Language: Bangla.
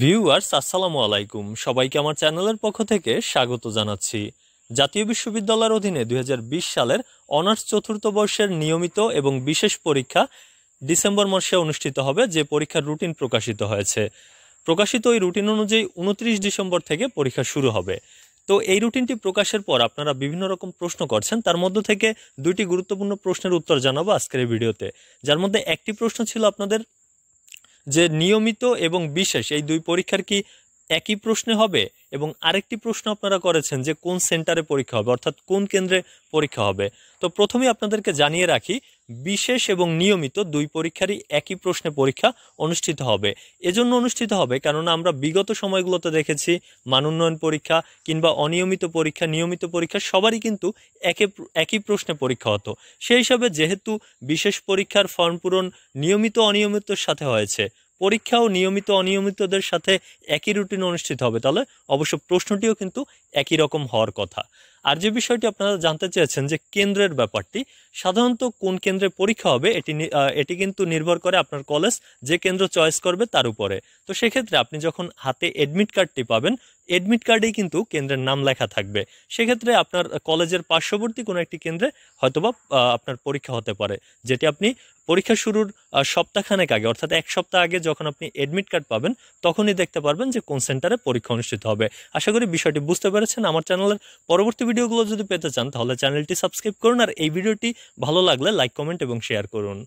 ভিউয়ার্স আসসালামু আলাইকুম সবাইকে আমার চ্যানেলের পক্ষ থেকে স্বাগত জানাচ্ছি জাতীয় বিশ্ববিদ্যালয়ের অধীনে দুই সালের অনার্স চতুর্থ বর্ষের নিয়মিত এবং বিশেষ পরীক্ষা ডিসেম্বর মাসে অনুষ্ঠিত হবে যে পরীক্ষার রুটিন প্রকাশিত হয়েছে প্রকাশিত এই রুটিন অনুযায়ী উনত্রিশ ডিসেম্বর থেকে পরীক্ষা শুরু হবে তো এই রুটিনটি প্রকাশের পর আপনারা বিভিন্ন রকম প্রশ্ন করছেন তার মধ্য থেকে দুইটি গুরুত্বপূর্ণ প্রশ্নের উত্তর জানাবো আজকের ভিডিওতে যার মধ্যে একটি প্রশ্ন ছিল আপনাদের যে নিয়মিত এবং বিশেষ এই দুই পরীক্ষার কি একই প্রশ্নে হবে এবং আরেকটি প্রশ্ন আপনারা করেছেন যে কোন সেন্টারে পরীক্ষা হবে অর্থাৎ কোন কেন্দ্রে পরীক্ষা হবে তো প্রথমে আপনাদেরকে জানিয়ে রাখি বিশেষ এবং নিয়মিত দুই পরীক্ষারই একই প্রশ্নে পরীক্ষা অনুষ্ঠিত হবে এজন্য অনুষ্ঠিত হবে কেননা আমরা বিগত সময়গুলোতে দেখেছি মানোন্নয়ন পরীক্ষা কিংবা অনিয়মিত পরীক্ষা নিয়মিত পরীক্ষা সবারই কিন্তু একে একই প্রশ্নে পরীক্ষা হতো সেই হিসাবে যেহেতু বিশেষ পরীক্ষার ফর্ম পূরণ নিয়মিত অনিয়মিতর সাথে হয়েছে পরীক্ষাও নিয়মিত অনিয়মিতদের সাথে একই রুটিন অনুষ্ঠিত হবে তাহলে অবশ্য প্রশ্নটিও কিন্তু একই রকম হওয়ার কথা আর যে বিষয়টি আপনারা জানতে চেয়েছেন যে কেন্দ্রের ব্যাপারটি সাধারণত কোন কেন্দ্রে পরীক্ষা হবে এটি এটি কিন্তু নির্ভর করে আপনার কলেজ যে কেন্দ্র চয়েস করবে তার উপরে তো সেক্ষেত্রে আপনি যখন হাতে এডমিট কার্ডটি পাবেন এডমিট কার্ডেই কিন্তু কেন্দ্রের নাম লেখা থাকবে সেক্ষেত্রে আপনার কলেজের পার্শ্ববর্তী কোনো একটি কেন্দ্রে হয়তোবা আপনার পরীক্ষা হতে পারে যেটি আপনি পরীক্ষা শুরুর সপ্তাহখানেক আগে অর্থাৎ এক সপ্তাহ আগে যখন আপনি এডমিট কার্ড পাবেন তখনই দেখতে পারবেন যে কোন সেন্টারে পরীক্ষা অনুষ্ঠিত হবে আশা করি বিষয়টি বুঝতে পেরেছেন আমার চ্যানেলের পরবর্তী ভিডিওগুলো যদি পেতে চান তাহলে চ্যানেলটি সাবস্ক্রাইব করুন আর এই ভিডিওটি ভালো লাগলে লাইক কমেন্ট এবং শেয়ার করুন